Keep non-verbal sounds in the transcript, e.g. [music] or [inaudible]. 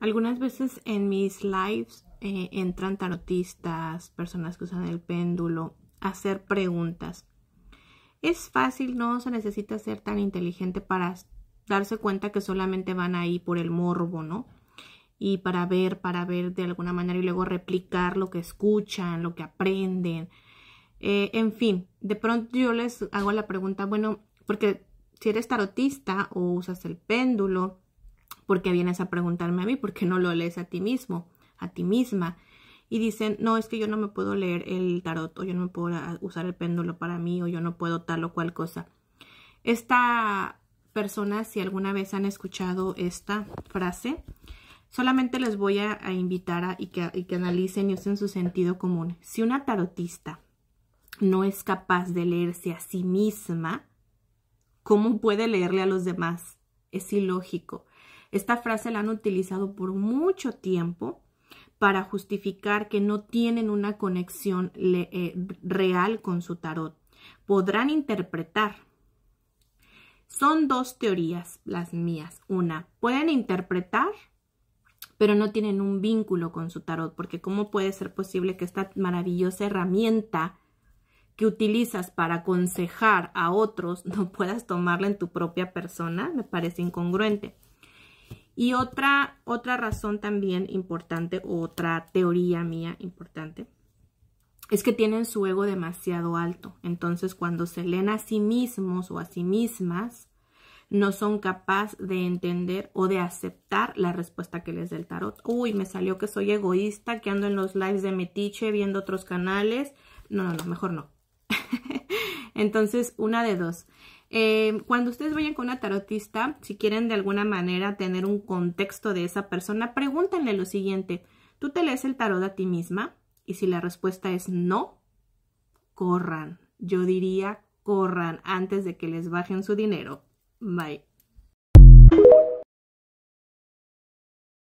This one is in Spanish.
Algunas veces en mis lives eh, entran tarotistas, personas que usan el péndulo, a hacer preguntas. Es fácil, no se necesita ser tan inteligente para darse cuenta que solamente van ahí por el morbo, ¿no? Y para ver, para ver de alguna manera y luego replicar lo que escuchan, lo que aprenden. Eh, en fin, de pronto yo les hago la pregunta, bueno, porque si eres tarotista o usas el péndulo, ¿Por qué vienes a preguntarme a mí? ¿Por qué no lo lees a ti mismo, a ti misma? Y dicen, no, es que yo no me puedo leer el tarot, o yo no me puedo usar el péndulo para mí, o yo no puedo tal o cual cosa. Esta persona, si alguna vez han escuchado esta frase, solamente les voy a, invitar a, que, y que analicen y usen su sentido común. Si una tarotista no es capaz de leerse a sí misma, ¿cómo puede leerle a los demás? es ilógico. Esta frase la han utilizado por mucho tiempo para justificar que no tienen una conexión eh, real con su tarot. Podrán interpretar. Son dos teorías las mías. Una, pueden interpretar, pero no tienen un vínculo con su tarot, porque ¿cómo puede ser posible que esta maravillosa herramienta que utilizas para aconsejar a otros no [laughs] puedas tomarla en tu propia persona, me parece incongruente. Y otra, otra razón también importante, otra teoría mía importante, es que tienen su ego demasiado alto. Entonces, cuando se leen a sí mismos o a sí mismas, no son capaces de entender o de aceptar la respuesta que les dé el tarot. Uy, me salió que soy egoísta, que ando en los lives de Metiche viendo otros canales. No, no, no, mejor no. Entonces, una de dos. Eh, cuando ustedes vayan con una tarotista, si quieren de alguna manera tener un contexto de esa persona, pregúntenle lo siguiente. ¿Tú te lees el tarot a ti misma? Y si la respuesta es no, corran. Yo diría corran antes de que les bajen su dinero. Bye.